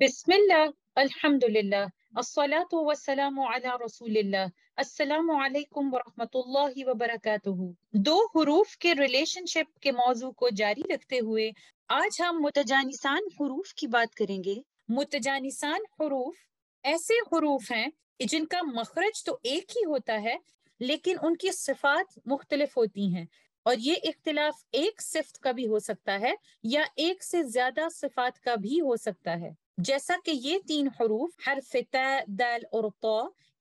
Bismillah, Alhamdulillah, Assalatu wassalamu ala Rasulillah, Assalamu alaikum wa rahmatullahi wa barakatuhu. दो हरूफ के relationship के मौजू को जारी रखते हुए आज हम मुतजानिसान हरूफ की बात करेंगे मुतजानिसान हरूफ ऐसे हरूफ हैं जिनका मखरज तो एक ही होता है लेकिन उनकी सिफात मुख्तलिफ होती हैं और ये इख्तिलाफ एक सिफ्त का भी हो सकता है या एक से ज्यादा सिफात का भी हो सकता है जैसा कि ये तीन हरूफ हर दल और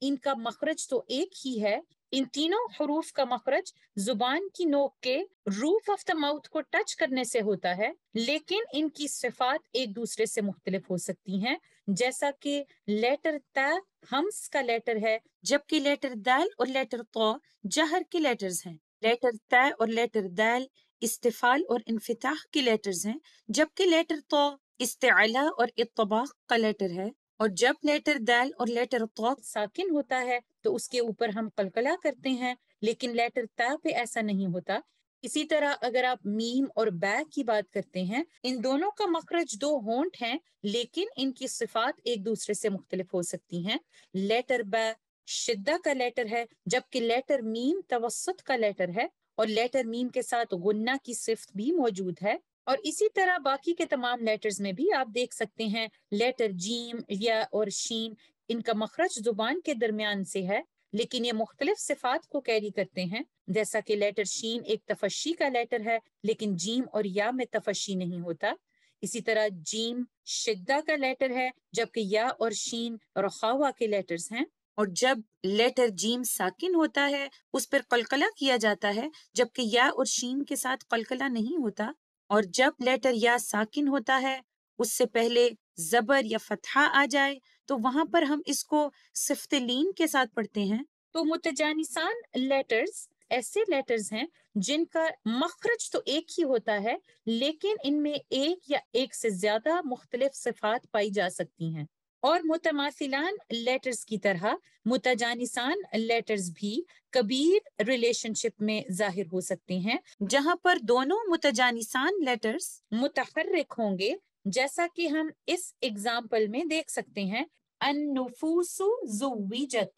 इनका मखरज तो एक ही है इन तीनों हरूफ का मखरज जुबान की नोक के रूफ ऑफ द माउथ को टच करने से होता है लेकिन इनकी सिफात एक दूसरे से मुख्तलिफ हो सकती हैं जैसा कि लेटर त हम्स का लेटर है जबकि लेटर दल और लेटर तो जहर के लेटर्स हैं लेटर त और लेटर दल इस्तेफाल और इनफिताह के लेटर्स हैं जबकि लेटर तो इस्तेला और इतबाक का लेटर है और जब लेटर दैल और लेटर साकिन होता है तो उसके ऊपर हम कलकला करते हैं लेकिन लेटर ता पे ऐसा नहीं होता इसी तरह अगर आप मीम और बै की बात करते हैं इन दोनों का मखरज दो होंट हैं लेकिन इनकी सिफात एक दूसरे से मुख्तलिफ हो सकती हैं लेटर बै शिद्दा का लेटर है जबकि लेटर मीम तवसत का लेटर है और लेटर मीम के साथ गुन्ना की सिफत भी मौजूद है और इसी तरह बाकी के तमाम लेटर्स में भी आप देख सकते हैं लेटर जीम या और शीन इनका मखरज जुबान के दरमियान से है लेकिन ये मुख्तलिफ सिफात को कैरी करते हैं जैसा कि लेटर शीन एक तफशी का लेटर है लेकिन जीम और या में तफशी नहीं होता इसी तरह जीम शिद्दा का लेटर है जबकि या और शीन रखावा के लेटर्स हैं और जब लेटर जीम साकिन होता है उस पर कलकला किया जाता है जबकि या और शीन के साथ कलकला नहीं होता और जब लेटर या साकिन होता है उससे पहले जबर या फतहा आ जाए तो वहां पर हम इसको सिफ्तलीन के साथ पढ़ते हैं तो मुतजानिसान लेटर्स ऐसे लेटर्स हैं जिनका मखरज तो एक ही होता है लेकिन इनमें एक या एक से ज्यादा मुख्तलिफ सिफात पाई जा सकती हैं और मुतमासिलान लेटर्स की तरह मुतजानिसान लेटर्स भी कबीर रिलेशनशिप में जाहिर हो सकते हैं जहां पर दोनों मुतजानिसान लेटर्स मुतहर्रिक होंगे जैसा कि हम इस एग्जाम्पल में देख सकते हैं अनुफूसु जुवीजत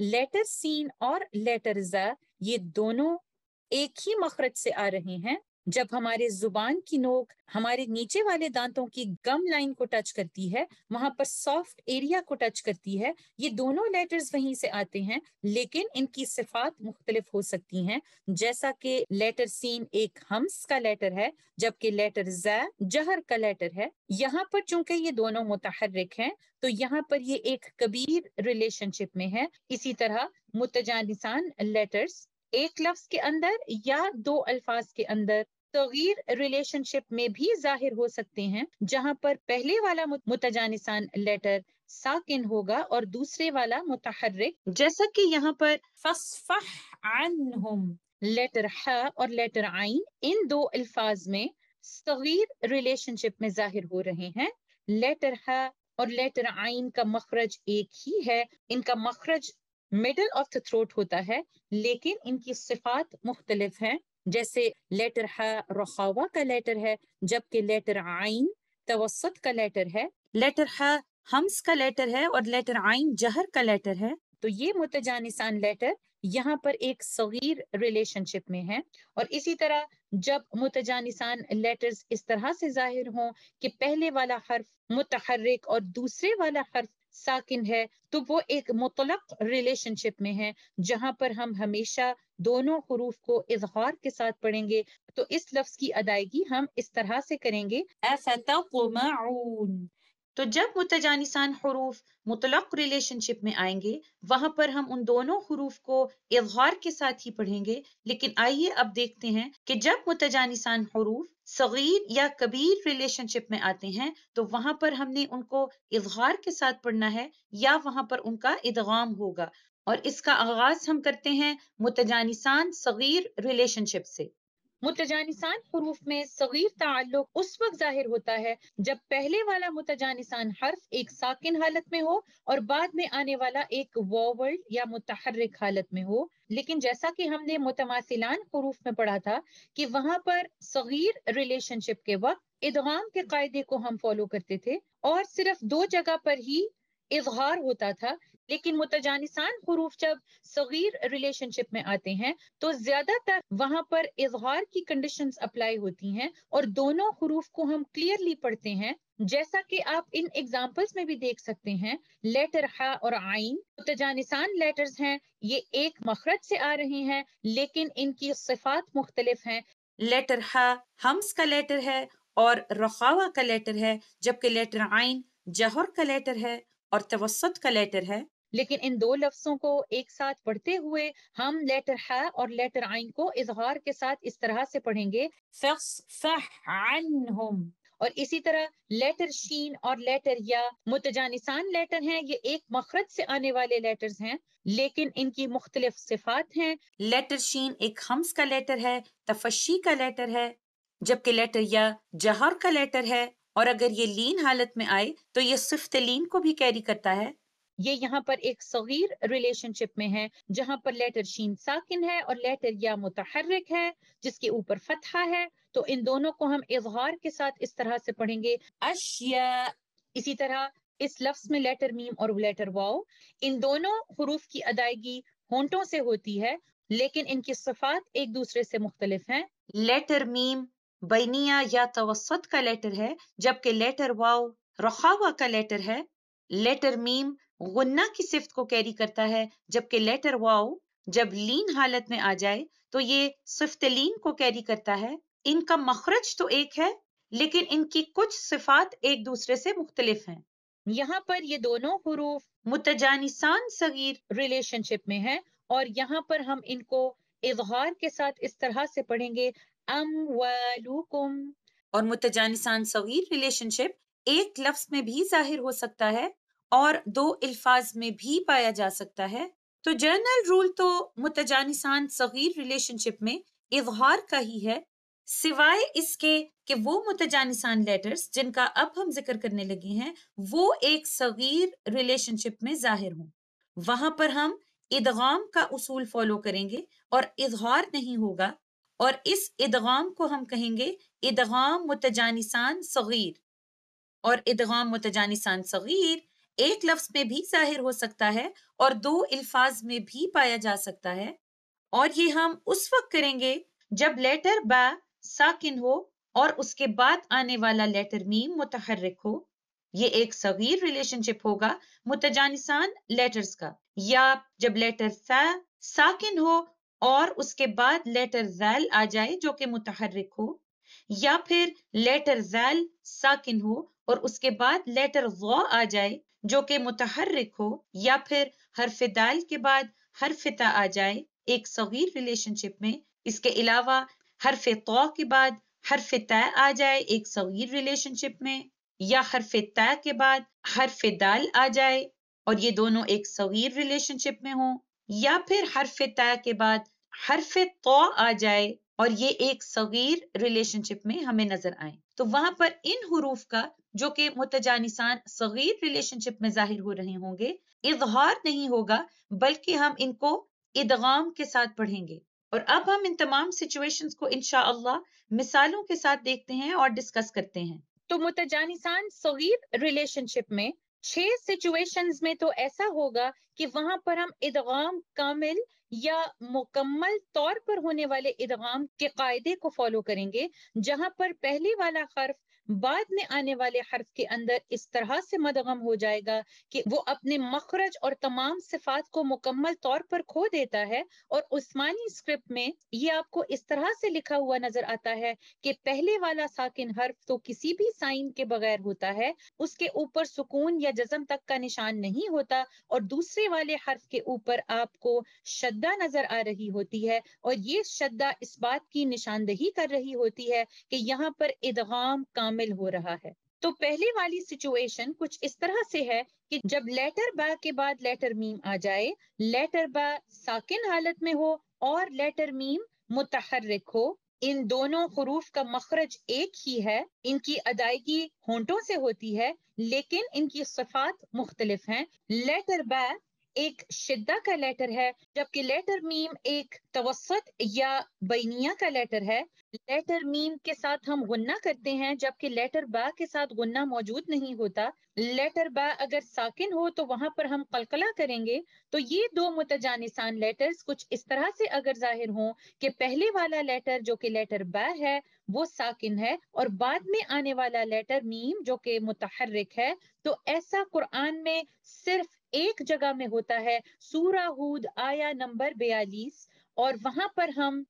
लेटर सीन और लेटर ये दोनों एक ही मखरज से आ रहे हैं जब हमारे जुबान की नोक हमारे नीचे वाले दांतों की गम लाइन को टच करती है वहां पर सॉफ्ट एरिया को टच करती है ये दोनों लेटर्स वहीं से आते हैं लेकिन इनकी सिफात मुख्तलिफ हो सकती हैं जैसा कि लेटर सीन एक हम्स का लेटर है जबकि लेटर जै जहर का लेटर है यहाँ पर चूंकि ये दोनों मुतहरक हैं तो यहाँ पर ये एक कबीर रिलेशनशिप में है इसी तरह मुतजानिसान लेटर्स एक लफ्ज के अंदर या दो अल्फाज के अंदर तगीर रिलेशनशिप में भी जाहिर हो सकते हैं जहां पर पहले वाला मुतजानिसान लेटर साकिन होगा और दूसरे वाला मुतहरक जैसा कि यहाँ पर लेटर ह और लेटर आइन इन दो अल्फाज में तगीर रिलेशनशिप में जाहिर हो रहे हैं लेटर ह और लेटर आइन का मखरज एक ही है इनका मखरज मिडल ऑफ द थ्रोट होता है लेकिन इनकी सिफात मुख्तलिफ हैं जैसे लेटर है रखावा का लेटर है जबकि लेटर आइन तवसत का लेटर है लेटर है हम्स का लेटर है और लेटर आइन जहर का लेटर है तो ये मुतजानिसान लेटर यहाँ पर एक सगीर रिलेशनशिप में है और इसी तरह जब मुतजानिसान लेटर्स इस तरह से जाहिर हों कि पहले वाला हर्फ मुतहरक और दूसरे वाला हर्फ साकिन है तो वो एक मुतलक रिलेशनशिप में है जहां पर हम हमेशा दोनों हरूफ को इजहार के साथ पढ़ेंगे तो इस लफ्ज की अदायगी हम इस तरह से करेंगे तो जब मुतजानिसान हरूफ मुतलक रिलेशनशिप में आएंगे वहां पर हम उन दोनों हरूफ को इजहार के साथ ही पढ़ेंगे लेकिन आइए अब देखते हैं कि जब मुतजानिसान हरूफ सगीर या कबीर रिलेशनशिप में आते हैं तो वहां पर हमने उनको इजहार के साथ पढ़ना है या वहां पर उनका इदगाम होगा और इसका आगाज हम करते हैं मुतजानिसान सगीर रिलेशनशिप से मुतजानिसान हरूफ में सगीर ताल्लुक उस वक्त जाहिर होता है जब पहले वाला मुतजानिसान हर्फ एक साकिन हालत में हो और बाद में आने वाला एक वॉवल या मुतहरक हालत में हो लेकिन जैसा कि हमने मुतमासिलान हरूफ में पढ़ा था कि वहां पर सगीर रिलेशनशिप के वक्त इदगाम के कायदे को हम फॉलो करते थे और सिर्फ दो जगह पर ही इजहार होता था लेकिन मुतजानिसान हरूफ जब सगीर रिलेशनशिप में आते हैं तो ज्यादातर वहां पर इजहार की कंडीशन अप्लाई होती हैं और दोनों हरूफ को हम क्लियरली पढ़ते हैं जैसा कि आप इन एग्जाम्पल्स में भी देख सकते हैं लेटर हा और आइन मुतजानिसान लेटर्स हैं ये एक मखरज से आ रहे हैं लेकिन इनकी सिफात मुख्तलिफ हैं लेटर हा हम्स का लेटर है और रखावा का लेटर है जबकि लेटर आइन जहर का लेटर है और तवसत का लेटर है लेकिन इन दो लफ्जों को एक साथ पढ़ते हुए हम लेटर है और लेटर आइन को इजहार के साथ इस तरह से पढ़ेंगे और इसी तरह लेटर शीन और लेटर या मुतजानिसान लेटर हैं ये एक मखरज से आने वाले लेटर्स हैं लेकिन इनकी मुख्तलिफ सिफात हैं लेटर शीन एक हम्स का लेटर है तफशी का लेटर है जबकि लेटर या जहर का लेटर है और अगर ये लीन हालत में आए तो ये सिफ्त लीन को भी कैरी करता है ये यहाँ पर एक सगीर रिलेशनशिप में है जहां पर लेटर शीन साकिन है और लेटर या मुतहरक है जिसके ऊपर फतहा है तो इन दोनों को हम इजहार के साथ इस तरह से पढ़ेंगे अशिया इसी तरह इस लफ्ज में लेटर मीम और लेटर वाओ इन दोनों हरूफ की अदायगी होंटों से होती है लेकिन इनकी सिफात एक दूसरे से मुख्तलिफ हैं लेटर मीम बैनिया या तवसत का लेटर है जबकि लेटर वाओ रखावा का लेटर है लेटर मीम गुन्ना की सिफ्त को कैरी करता है जबकि लेटर वाओ जब लीन हालत में आ जाए तो ये सिफ्त लीन को कैरी करता है इनका मखरज तो एक है लेकिन इनकी कुछ सिफात एक दूसरे से मुख्तलिफ हैं यहाँ पर ये दोनों हरूफ मुतजानिसान सगीर रिलेशनशिप में है और यहाँ पर हम इनको इजहार के साथ इस तरह से पढ़ेंगे अम और मुतजानिसान सगीर रिलेशनशिप एक लफ्ज में भी जाहिर हो सकता है और दो अल्फाज में भी पाया जा सकता है तो जर्नल रूल तो मुतजानिसान सगीर रिलेशनशिप में इजहार का ही है सिवाय इसके कि वो मुतजानिसान लेटर्स जिनका अब हम जिक्र करने लगे हैं वो एक सगीर रिलेशनशिप में जाहिर हों वहां पर हम इदगाम का उसूल फॉलो करेंगे और इजहार नहीं होगा और इस इदगाम को हम कहेंगे इदगाम मुतजानिसान सगीर और इदगाम मुतजानिसान सगीर एक लफ्ज में भी जाहिर हो सकता है और दो अल्फाज में भी पाया जा सकता है और ये हम उस वक्त करेंगे जब लेटर बा साकिन हो और उसके बाद आने वाला लेटर मीम मुतहरक हो ये एक सगीर रिलेशनशिप होगा मुतजानिसान लेटर्स का या जब लेटर सा साकिन हो और उसके बाद लेटर जैल आ जाए जो कि मुतहरक हो या फिर लेटर जैल साकिन हो और उसके बाद लेटर व आ जाए जो कि मुतहरिक हो या फिर हरफ दाल के बाद हरफ ता आ जाए एक सगीर रिलेशनशिप में इसके अलावा हरफ तो के बाद हरफ तय आ जाए एक सगीर रिलेशनशिप में या हरफ तय के बाद हरफ दाल आ जाए और ये दोनों एक सगीर रिलेशनशिप में हो या फिर हरफ तय के बाद हरफ तो आ जाए और ये एक सगीर रिलेशनशिप में हमें नजर आए तो वहां पर इन हरूफ का जो कि मुतजा निसान सगीर रिलेशनशिप में जाहिर हो रहे होंगे इजहार नहीं होगा बल्कि हम इनको इदगाम के साथ पढ़ेंगे और अब हम इन तमाम सिचुएशन को इनशा मिसालों के साथ देखते हैं और डिस्कस करते हैं तो मुतजानिसान सगीर रिलेशनशिप में छह सिचुएशंस में तो ऐसा होगा कि वहां पर हम इदगाम कामिल या मुकम्मल तौर पर होने वाले इदगाम के कायदे को फॉलो करेंगे जहां पर पहले वाला हर्फ बाद में आने वाले हर्फ के अंदर इस तरह से मदगम हो जाएगा कि वो अपने मखरज और तमाम सिफात को मुकम्मल तौर पर खो देता है और उस्मानी स्क्रिप्ट में ये आपको इस तरह से लिखा हुआ नजर आता है कि पहले वाला साकिन हर्फ तो किसी भी साइन के बगैर होता है उसके ऊपर सुकून या जजम तक का निशान नहीं होता और दूसरे वाले हर्फ के ऊपर आपको शद्दा नजर आ रही होती है और ये शद्दा इस बात की निशानदही कर रही होती है कि यहाँ पर इदगाम काम शामिल हो रहा है तो पहले वाली सिचुएशन कुछ इस तरह से है कि जब लेटर बा के बाद लेटर मीम आ जाए लेटर बा साकिन हालत में हो और लेटर मीम मुतहरक हो इन दोनों हरूफ का मखरज एक ही है इनकी अदायगी होंटों से होती है लेकिन इनकी सफात मुख्तलिफ हैं लेटर बा एक शिद्दा का लेटर है जबकि लेटर मीम एक तवसत या बैनिया का लेटर है लेटर मीम के साथ हम गुन्ना करते हैं जबकि लेटर बा के साथ गुन्ना मौजूद नहीं होता लेटर बा अगर साकिन हो तो वहां पर हम कलकला करेंगे तो ये दो मुतजानिसान लेटर्स कुछ इस तरह से अगर जाहिर हों कि पहले वाला लेटर जो कि लेटर बा है वो साकिन है और बाद में आने वाला लेटर मीम जो कि मुतहरक है तो ऐसा कुरान में सिर्फ एक जगह में होता है सूरा हूद आया नंबर बयालीस और वहां पर हम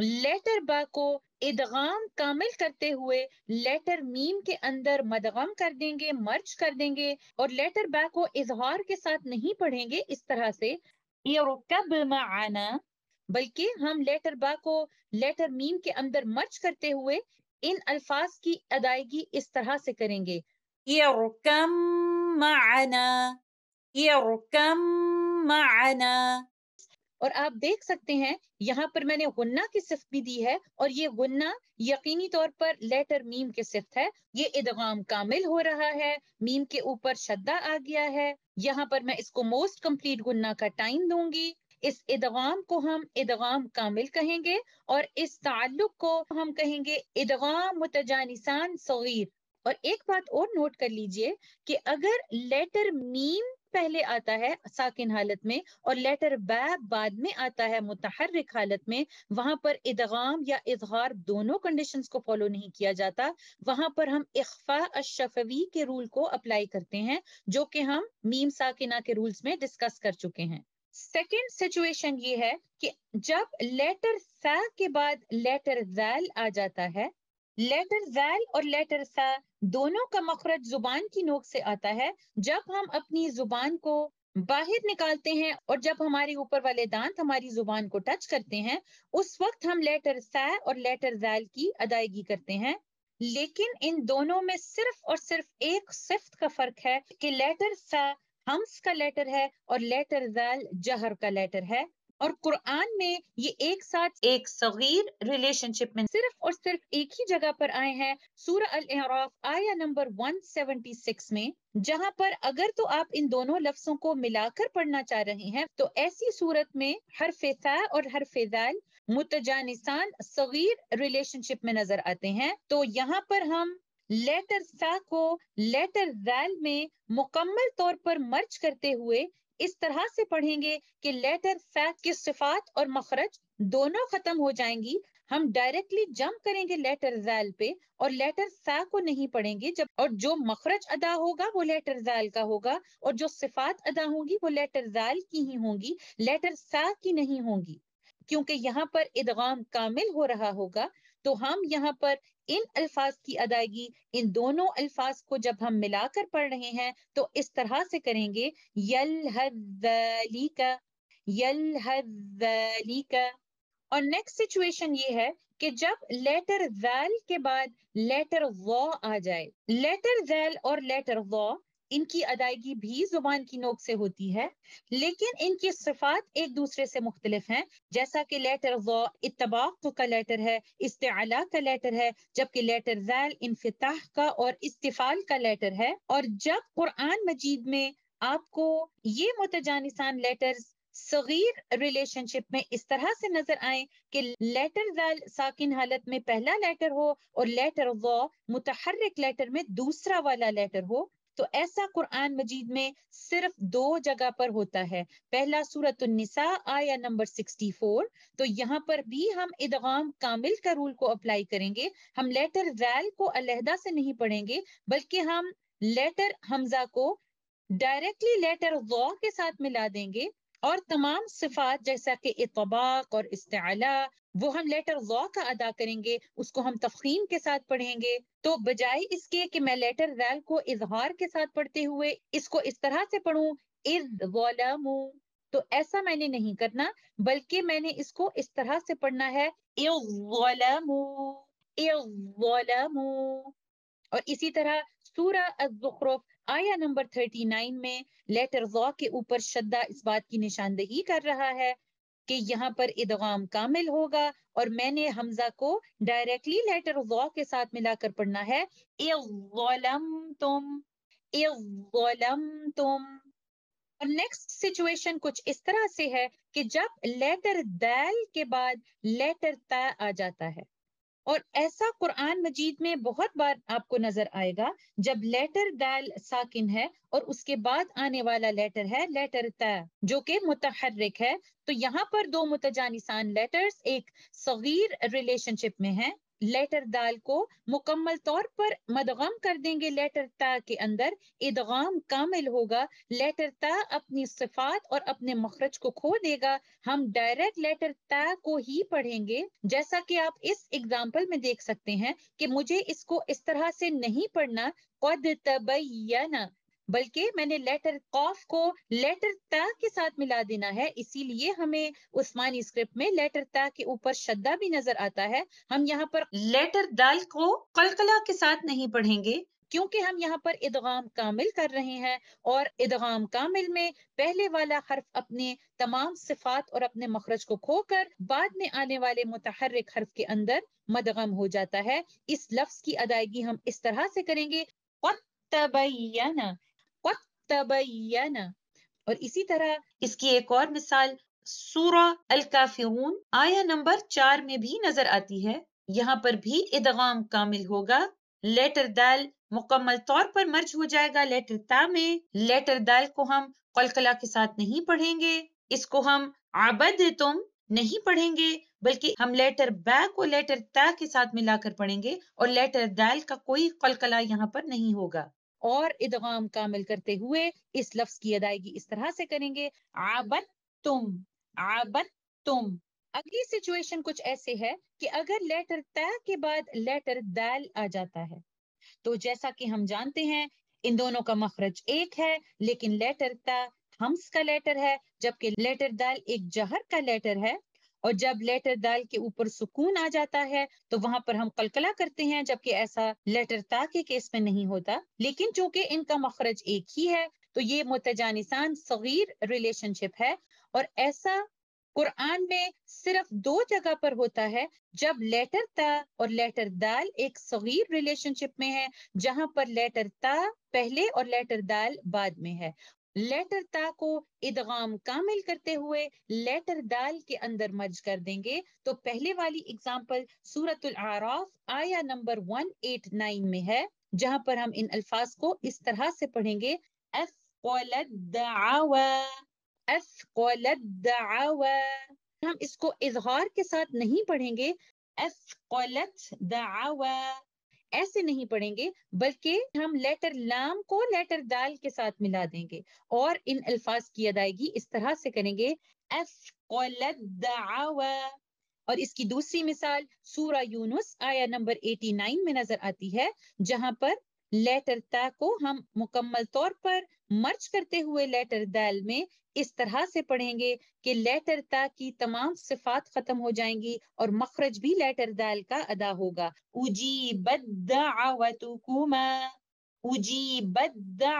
लेटर बा को इदगाम कामिल करते हुए लेटर मीम के अंदर मदगम कर देंगे मर्ज कर देंगे और लेटर बा को इजहार के साथ नहीं पढ़ेंगे इस तरह से आना बल्कि हम लेटर बा को लेटर मीम के अंदर मर्ज करते हुए इन अल्फाज की अदायगी इस तरह से करेंगे इरकम माना और आप देख सकते हैं यहाँ पर मैंने गुन्ना की सिफ भी दी है और ये गुन्ना यकीनी तौर पर लेटर मीम की सिफ है ये इदगाम कामिल हो रहा है मीम के ऊपर शद्दा आ गया है यहाँ पर मैं इसको मोस्ट कंप्लीट गुन्ना का टाइम दूंगी इस इदगाम को हम इदगाम कामिल कहेंगे और इस ताल्लुक को हम कहेंगे इदगाम मुतजानिसान सगीर और एक बात और नोट कर लीजिए कि अगर लेटर मीम पहले आता है साकिन हालत में और लेटर बैब बाद में आता है मुतहरक हालत में वहां पर इदगाम या इजहार दोनों कंडीशन को फॉलो नहीं किया जाता वहां पर हम इख्फा अशफवी के रूल को अप्लाई करते हैं जो कि हम मीम साकिना के रूल्स में डिस्कस कर चुके हैं सेकेंड सिचुएशन ये है कि जब लेटर सा के बाद लेटर जैल आ जाता है लेटर जैल और लेटर सा दोनों का मखरज जुबान की नोक से आता है जब हम अपनी जुबान को बाहर निकालते हैं और जब हमारे ऊपर वाले दांत हमारी जुबान को टच करते हैं उस वक्त हम लेटर सा और लेटर जैल की अदायगी करते हैं लेकिन इन दोनों में सिर्फ और सिर्फ एक सिफ्त का फर्क है कि लेटर सा हम्स का लेटर है और लेटर जैल जहर का लेटर है और कुरान में ये एक साथ एक सगीर रिलेशनशिप में सिर्फ और सिर्फ एक ही जगह पर आए हैं सूर अल एहराफ आया नंबर 176 में जहां पर अगर तो आप इन दोनों लफ्जों को मिलाकर पढ़ना चाह रहे हैं तो ऐसी सूरत में हर फेसा और हर फैजाल मुतजानिसान सगीर रिलेशनशिप में नजर आते हैं तो यहाँ पर हम लेटर सा को लेटर जैल में मुकम्मल तौर पर मर्ज करते हुए इस तरह से पढ़ेंगे कि लेटर फैक्ट की सिफात और मखरज दोनों खत्म हो जाएंगी हम डायरेक्टली जंप करेंगे लेटर जैल पे और लेटर सा को नहीं पढ़ेंगे जब और जो मखरज अदा होगा वो लेटर जैल का होगा और जो सिफात अदा होंगी वो लेटर जैल की ही होंगी लेटर सा की नहीं होंगी क्योंकि यहाँ पर इदगाम कामिल हो रहा होगा तो हम यहाँ पर इन अल्फाज की अदायगी इन दोनों अल्फाज को जब हम मिलाकर पढ़ रहे हैं तो इस तरह से करेंगे और नेक्स्ट सिचुएशन ये है कि जब लेटर वैल के बाद लेटर वॉ आ जाए लेटर वैल और लेटर व इनकी अदायगी भी जुबान की नोक से होती है लेकिन इनकी सिफात एक दूसरे से मुख्तलिफ हैं जैसा कि लेटर व इतबाक का लेटर है इस्तेला का लेटर है जबकि लेटर जैल इनफिताह का और इस्तीफ़ाल का लेटर है और जब कुरान मजीद में आपको ये मतजानसान लेटर्स सगीर रिलेशनशिप में इस तरह से नजर आए कि लेटर जैल साकिन हालत में पहला लेटर हो और लेटर व मुतहरक लेटर में दूसरा वाला लेटर हो तो ऐसा कुरान मजीद में सिर्फ दो जगह पर होता है पहला सूरत निसा आया नंबर 64 तो यहाँ पर भी हम इदगाम कामिल का रूल को अप्लाई करेंगे हम लेटर वैल को अलहदा से नहीं पढ़ेंगे बल्कि हम लेटर हमजा को डायरेक्टली लेटर गौ के साथ मिला देंगे और तमाम सिफात जैसा कि इतबाक और इस्तेला वो हम लेटर वा का अदा करेंगे उसको हम तफखीम के साथ पढ़ेंगे तो बजाय इसके कि मैं लेटर रैल को इजहार के साथ पढ़ते हुए इसको इस तरह से पढ़ूं इज तो ऐसा मैंने नहीं करना बल्कि मैंने इसको इस तरह से पढ़ना है और इसी तरह सूरा आया नंबर थर्टी नाइन में लेटर वॉ के ऊपर शद्दा इस बात की निशानदेही कर रहा है कि यहाँ पर इदगाम कामिल होगा और मैंने हमजा को डायरेक्टली लेटर वॉ के साथ मिलाकर पढ़ना है तुम तुम और नेक्स्ट सिचुएशन कुछ इस तरह से है कि जब लेटर दैल के बाद लेटर ता आ जाता है और ऐसा कुरान मजीद में बहुत बार आपको नजर आएगा जब लेटर दाल साकिन है और उसके बाद आने वाला लेटर है लेटर त जो कि मुतहर्रिक है तो यहाँ पर दो मुतजानिसान लेटर्स एक सगीर रिलेशनशिप में है लेटर दाल को मुकम्मल तौर पर मदगम कर देंगे लेटर ता के अंदर इदगाम कामिल होगा लेटर ता अपनी सिफात और अपने मखरज को खो देगा हम डायरेक्ट लेटर ता को ही पढ़ेंगे जैसा कि आप इस एग्जाम्पल में देख सकते हैं कि मुझे इसको इस तरह से नहीं पढ़ना कद तबैना बल्कि मैंने लेटर कॉफ को लेटर ता के साथ मिला देना है इसीलिए हमें उस्मानी स्क्रिप्ट में लेटर ता के ऊपर शद्दा भी नजर आता है हम यहाँ पर लेटर दाल को कलकला के साथ नहीं पढ़ेंगे क्योंकि हम यहाँ पर इदगाम कामिल कर रहे हैं और इदगाम कामिल में पहले वाला हर्फ अपने तमाम सिफात और अपने मखरज को खोकर बाद में आने वाले मुतहरक हर्फ के अंदर मदगम हो जाता है इस लफ्ज की अदायगी हम इस तरह से करेंगे और इसी तरह इसकी एक और मिसाल सूरा अल आया नंबर चार में भी नजर आती है यहाँ पर भी इदगाम कामिल होगा लेटर दाल मुकम्मल तौर पर मर्ज हो जाएगा लेटर ता में लेटर दाल को हम कलकला के साथ नहीं पढ़ेंगे इसको हम आबद तुम नहीं पढ़ेंगे बल्कि हम लेटर बै को लेटर ता के साथ मिलाकर पढ़ेंगे और लेटर दाल का कोई कलकला यहाँ पर नहीं होगा और इदगाम कामिल करते हुए इस लफ्ज की अदायगी इस तरह से करेंगे आबद तुम आबद तुम अगली सिचुएशन कुछ ऐसे है कि अगर लेटर त के बाद लेटर दाल आ जाता है तो जैसा कि हम जानते हैं इन दोनों का मखरज एक है लेकिन लेटर त हम्स का लेटर है जबकि लेटर दाल एक जहर का लेटर है और जब लेटर दाल के ऊपर सुकून आ जाता है तो वहां पर हम कलकला करते हैं जबकि ऐसा लेटर ता के केस में नहीं होता लेकिन चूंकि इनका मखरज एक ही है तो ये मुतजानिसान सगीर रिलेशनशिप है और ऐसा कुरान में सिर्फ दो जगह पर होता है जब लेटर ता और लेटर दाल एक सगीर रिलेशनशिप में है जहां पर लेटर ता पहले और लेटर दाल बाद में है लेटर ता को इदगाम कामिल करते हुए लेटर दाल के अंदर मर्ज कर देंगे तो पहले वाली एग्जाम्पल सूरत आराफ आया नंबर 189 में है जहां पर हम इन अल्फाज को इस तरह से पढ़ेंगे हम इसको इजहार के साथ नहीं पढ़ेंगे एफ ऐसे नहीं पढ़ेंगे बल्कि हम लेटर लाम को लेटर दाल के साथ मिला देंगे और इन अल्फाज की अदायगी इस तरह से करेंगे और इसकी दूसरी मिसाल सूरा यूनुस आया नंबर 89 में नजर आती है जहां पर लेटर ता को हम मुकम्मल तौर पर मर्च करते हुए लेटर दैल में इस तरह से पढ़ेंगे कि लेटर ता की तमाम सिफात खत्म हो जाएंगी और मखरज भी लेटर दैल का अदा होगा उजी बदमा उजी बदमा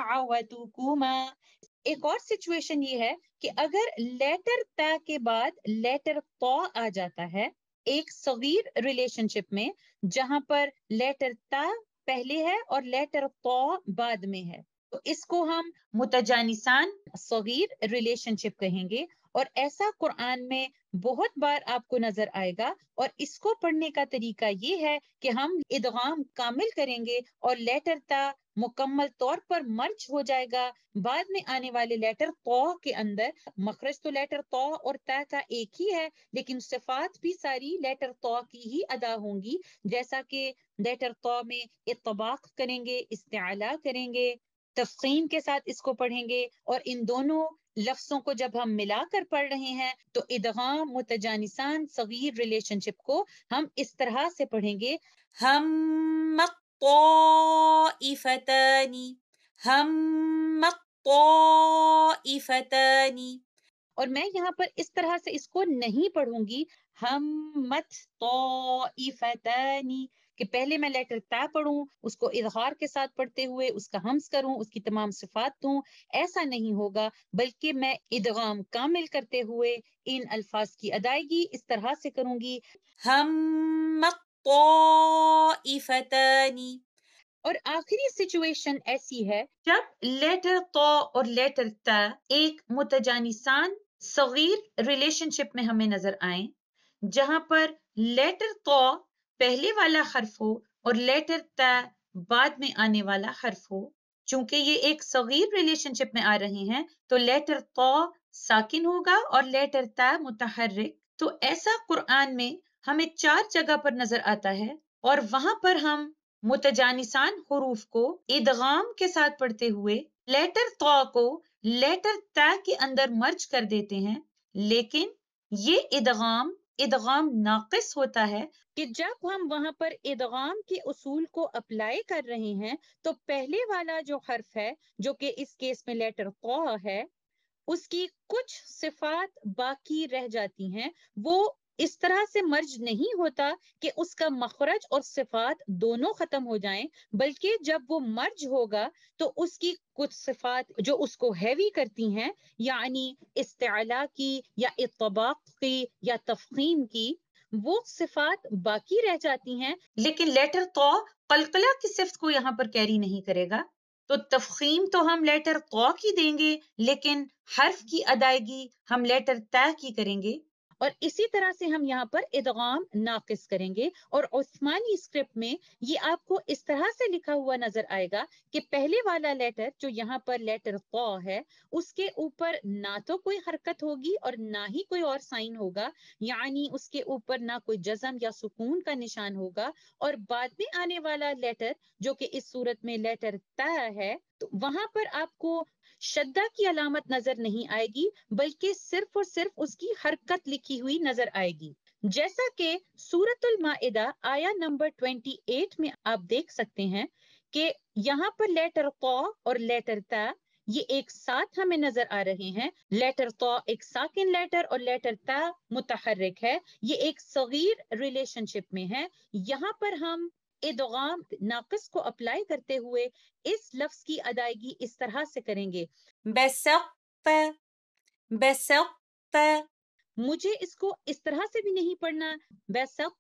एक और सिचुएशन ये है कि अगर लेटर ता के बाद लेटर तो आ जाता है एक सगीर रिलेशनशिप में जहां पर लेटर ता पहले है और लेटर तो बाद में है तो इसको हम मुतजानिसान सगीर रिलेशनशिप कहेंगे और ऐसा कुरान में बहुत बार आपको नजर आएगा और इसको पढ़ने का तरीका ये है कि हम इदगाम कामिल करेंगे और लेटर ता मुकम्मल तौर पर मर्ज हो जाएगा बाद में आने वाले लेटर तो के अंदर मखरज तो लेटर तो और तय का एक ही है लेकिन सिफात भी सारी लेटर तो की ही अदा होंगी जैसा कि लेटर तो में इतबाक करेंगे इस्तेला करेंगे तफसीम के साथ इसको पढ़ेंगे और इन दोनों लफ्जों को जब हम मिलाकर पढ़ रहे हैं तो इदगाम मुतजानिसान सगीर रिलेशनशिप को हम इस तरह से पढ़ेंगे हम فتانی हम فتانی और मैं यहाँ पर इस तरह से इसको नहीं पढ़ूंगी हम मत तो कि पहले मैं लेटर तय पढ़ूं उसको इजहार के साथ पढ़ते हुए उसका हम्स करूं उसकी तमाम सिफात दूं ऐसा नहीं होगा बल्कि मैं इदगाम कामिल करते हुए इन अल्फाज की अदायगी इस तरह से करूंगी हम और आखिरी सिचुएशन ऐसी है जब लेटर तो और लेटर त एक मुतजानिसान सगीर रिलेशनशिप में हमें नजर आए जहां पर लेटर तो पहले वाला हर्फ हो और लेटर त बाद में आने वाला हर्फ हो चूंकि ये एक सगीर रिलेशनशिप में आ रहे हैं तो लेटर तो साकिन होगा और लेटर त मुतहरक तो ऐसा कुरान में हमें चार जगह पर नजर आता है और वहां पर हम मुतजानिसान हरूफ को इदगाम के साथ पढ़ते हुए लेटर तो को लेटर त के अंदर मर्ज कर देते हैं लेकिन ये इदगाम इदगाम नाकिस होता है कि जब हम वहां पर इदगाम के उसूल को अप्लाई कर रहे हैं तो पहले वाला जो हर्फ है जो कि इस केस में लेटर क है उसकी कुछ सिफात बाकी रह जाती हैं वो इस तरह से मर्ज नहीं होता कि उसका मखरज और सिफात दोनों खत्म हो जाएं बल्कि जब वो मर्ज होगा तो उसकी कुछ सिफात जो उसको हैवी करती हैं यानी इस्तेला की या इतबाक की या तफकीम की वो सिफात बाकी रह जाती हैं लेकिन लेटर तो कलकला की सिफ्त को यहाँ पर कैरी नहीं करेगा तो तफखीम तो हम लेटर तो की देंगे लेकिन हर्फ की अदायगी हम लेटर तय की करेंगे और इसी तरह से हम यहाँ पर इदगाम नाकिस करेंगे और उस्मानी स्क्रिप्ट में ये आपको इस तरह से लिखा हुआ नजर आएगा कि पहले वाला लेटर जो यहाँ पर लेटर कौ है उसके ऊपर ना तो कोई हरकत होगी और ना ही कोई और साइन होगा यानी उसके ऊपर ना कोई जजम या सुकून का निशान होगा और बाद में आने वाला लेटर जो कि इस सूरत में लेटर त है तो वहां पर आपको श्रद्धा की अलामत नजर नहीं आएगी बल्कि सिर्फ और सिर्फ उसकी हरकत लिखी हुई नजर आएगी जैसा कि सूरतुल माइदा आया नंबर 28 में आप देख सकते हैं कि यहाँ पर लेटर क और लेटर त ये एक साथ हमें नजर आ रहे हैं लेटर तो एक साकिन लेटर और लेटर ता मुतहरक है ये एक सगीर रिलेशनशिप में है यहाँ पर हम इदगाम नाकिस को अप्लाई करते हुए इस लफ्ज की अदायगी इस तरह से करेंगे बेसक्त बेसक्त मुझे इसको इस तरह से भी नहीं पढ़ना बेसक्त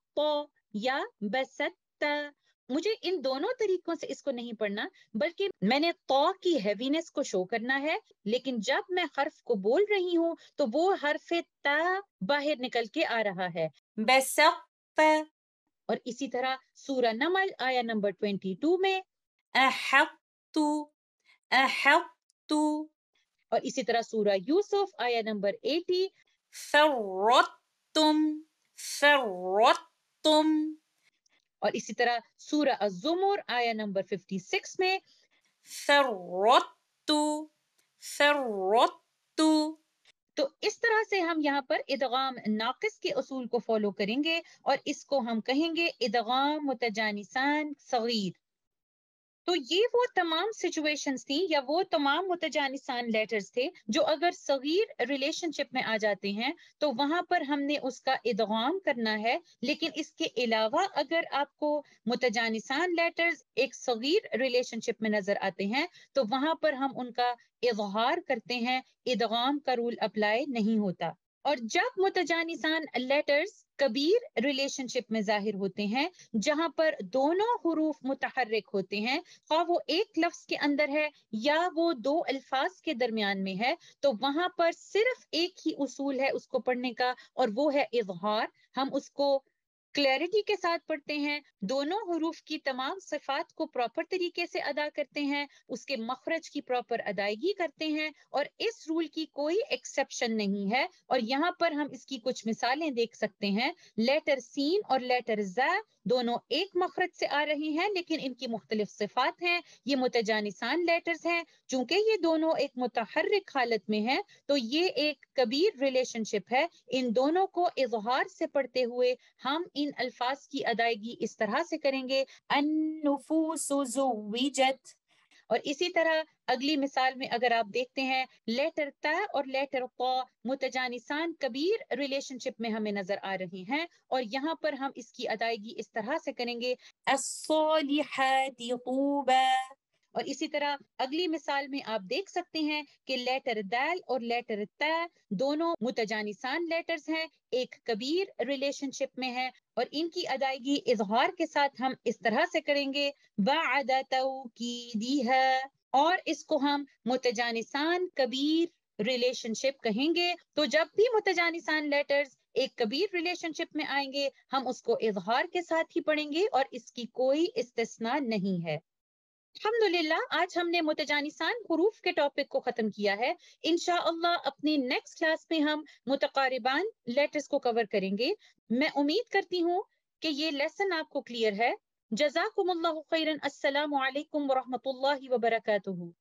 या बेसत मुझे इन दोनों तरीकों से इसको नहीं पढ़ना बल्कि मैंने तो की हैवीनेस को शो करना है लेकिन जब मैं हर्फ को बोल रही हूँ तो वो हर्फ त बाहर निकल के आ रहा है बेसक्त और इसी तरह सूरह नमल आया नंबर ट्वेंटी टू में अहतु अहतु और इसी तरह सूरह यूसुफ आया नंबर एटी सर्रतुम सर्रतुम और इसी तरह सूरह अजुमर आया नंबर फिफ्टी सिक्स में सर्रतु सर्रतु तो इस तरह से हम यहाँ पर इदगाम नाकिस के असूल को फॉलो करेंगे और इसको हम कहेंगे इदगाम मुतजानिसान सगीर तो ये वो तमाम सिचुएशंस थी या वो तमाम मुतजानिसान लेटर्स थे जो अगर सगीर रिलेशनशिप में आ जाते हैं तो वहां पर हमने उसका इदगाम करना है लेकिन इसके अलावा अगर आपको मुतजानिसान लेटर्स एक सगीर रिलेशनशिप में नजर आते हैं तो वहां पर हम उनका इजहार करते हैं इदगाम का रूल अप्लाई नहीं होता और जब मुतजानिसान लेटर्स कबीर रिलेशनशिप में जाहिर होते हैं जहां पर दोनों हरूफ मुतहरक होते हैं खा वो एक लफ्ज के अंदर है या वो दो अल्फाज के दरमियान में है तो वहां पर सिर्फ एक ही उसूल है उसको पढ़ने का और वो है इजहार हम उसको क्लैरिटी के साथ पढ़ते हैं दोनों हरूफ की तमाम सिफात को प्रॉपर तरीके से अदा करते हैं उसके मखरज की प्रॉपर अदायगी करते हैं और इस रूल की कोई एक्सेप्शन नहीं है और यहाँ पर हम इसकी कुछ मिसालें देख सकते हैं लेटर सीन और लेटर ज दोनों एक मखरज से आ रहे हैं लेकिन इनकी मुख्तलिफ सिफात हैं ये मुतजानिसान लेटर्स हैं चूंकि ये दोनों एक मुतहरक हालत में हैं तो ये एक कबीर रिलेशनशिप है इन दोनों को इजहार से पढ़ते हुए हम इन इन अल्फाज की अदायगी इस तरह से करेंगे और इसी तरह अगली मिसाल में अगर आप देखते हैं लेटर त और लेटर क मुतजानिसान कबीर रिलेशनशिप में हमें नजर आ रहे हैं और यहाँ पर हम इसकी अदायगी इस तरह से करेंगे और इसी तरह अगली मिसाल में आप देख सकते हैं कि लेटर दैल और लेटर तय दोनों मुतजानिसान लेटर्स हैं एक कबीर रिलेशनशिप में है और इनकी अदायगी इजहार के साथ हम इस तरह से करेंगे की है और इसको हम मुतजानिसान कबीर रिलेशनशिप कहेंगे तो जब भी मुतजानिसान लेटर्स एक कबीर रिलेशनशिप में आएंगे हम उसको इजहार के साथ ही पढ़ेंगे और इसकी कोई इस्तेसना नहीं है अल्हम्दुलिल्लाह आज हमने मुतजानिसान हरूफ के टॉपिक को ख़त्म किया है इन अपनी नेक्स्ट क्लास में हम मुतकारिबान लेटर्स को कवर करेंगे मैं उम्मीद करती हूँ कि ये लेसन आपको क्लियर है जजाकुम खैरन असलम वरहमत ला वबरकू